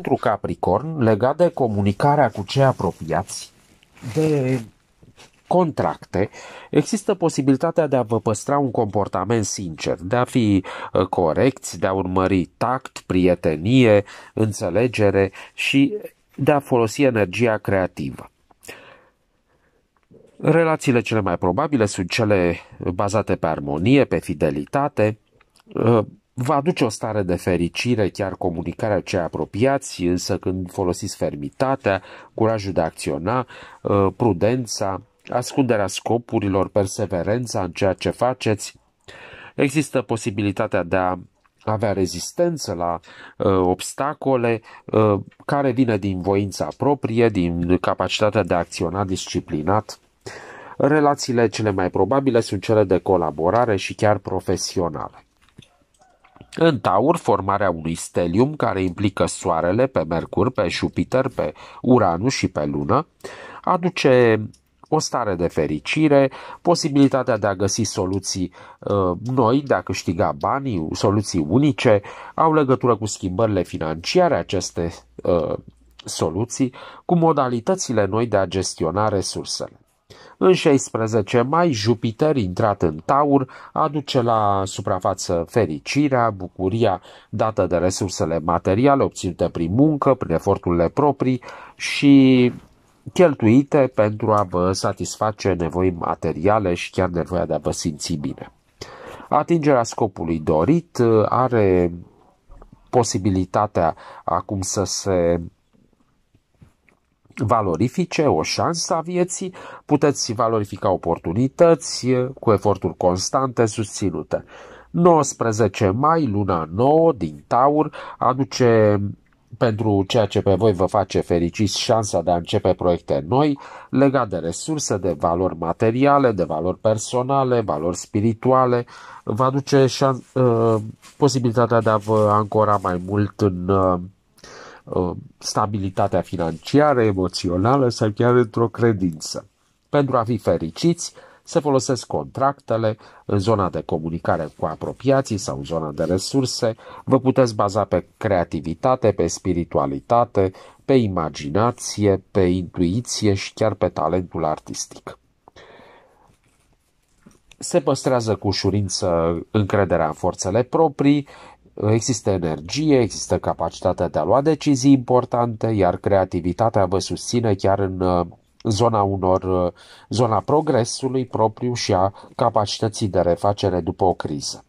pentru Capricorn legat de comunicarea cu cei apropiați, de contracte, există posibilitatea de a vă păstra un comportament sincer, de a fi uh, corecți, de a urmări tact, prietenie, înțelegere și de a folosi energia creativă. Relațiile cele mai probabile sunt cele bazate pe armonie, pe fidelitate, uh, vă aduce o stare de fericire, chiar comunicarea cei apropiați, însă când folosiți fermitatea, curajul de a acționa, ă, prudența, ascunderea scopurilor, perseverența în ceea ce faceți, există posibilitatea de a avea rezistență la uh, obstacole uh, care vine din voința proprie, din capacitatea de a acționa disciplinat. Relațiile cele mai probabile sunt cele de colaborare și chiar profesionale. În Taur, formarea unui stelium care implică Soarele pe Mercur, pe Jupiter, pe Uranus și pe Lună, aduce o stare de fericire, posibilitatea de a găsi soluții uh, noi, de a câștiga banii, soluții unice, au legătură cu schimbările financiare aceste uh, soluții, cu modalitățile noi de a gestiona resursele. În 16 mai, Jupiter, intrat în Taur, aduce la suprafață fericirea, bucuria dată de resursele materiale obținute prin muncă, prin eforturile proprii și cheltuite pentru a vă satisface nevoi materiale și chiar nevoia de a vă simți bine. Atingerea scopului dorit are posibilitatea acum să se valorifice o șansă a vieții, puteți valorifica oportunități eh, cu eforturi constante susținute. 19 mai, luna 9 din Taur, aduce pentru ceea ce pe voi vă face fericiți șansa de a începe proiecte noi legate de resurse, de valori materiale, de valori personale, valori spirituale, vă aduce șan- eh, posibilitatea de a vă ancora mai mult în uh, Uh, stabilitatea financiară, emoțională sau chiar într-o credință. Pentru a fi fericiți, se folosesc contractele în zona de comunicare cu apropiații sau zona de resurse. Vă puteți baza pe creativitate, pe spiritualitate, pe imaginație, pe intuiție și chiar pe talentul artistic. Se păstrează cu ușurință încrederea în forțele proprii, Există energie, există capacitatea de a lua decizii importante, iar creativitatea vă susține chiar în uh, zona unor, uh, zona progresului propriu și a capacității de refacere după o criză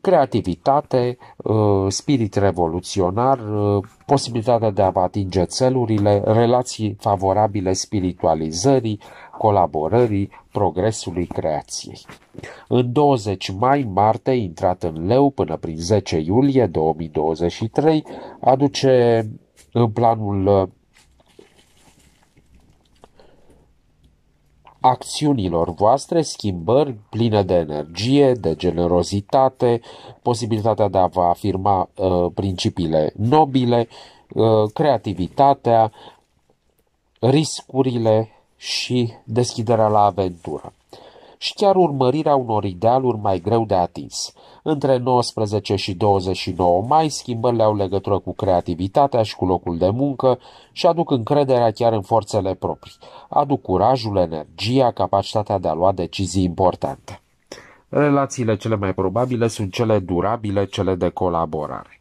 creativitate, uh, spirit revoluționar, uh, posibilitatea de a atinge țelurile, relații favorabile spiritualizării, colaborării, progresului creației. În 20 mai, Marte, intrat în leu până prin 10 iulie 2023, aduce în planul uh, acțiunilor voastre, schimbări pline de energie, de generozitate, posibilitatea de a vă afirma uh, principiile nobile, uh, creativitatea, riscurile și deschiderea la aventură și chiar urmărirea unor idealuri mai greu de atins. Între 19 și 29 mai, schimbările au legătură cu creativitatea și cu locul de muncă și aduc încrederea chiar în forțele proprii. Aduc curajul, energia, capacitatea de a lua decizii importante. Relațiile cele mai probabile sunt cele durabile, cele de colaborare.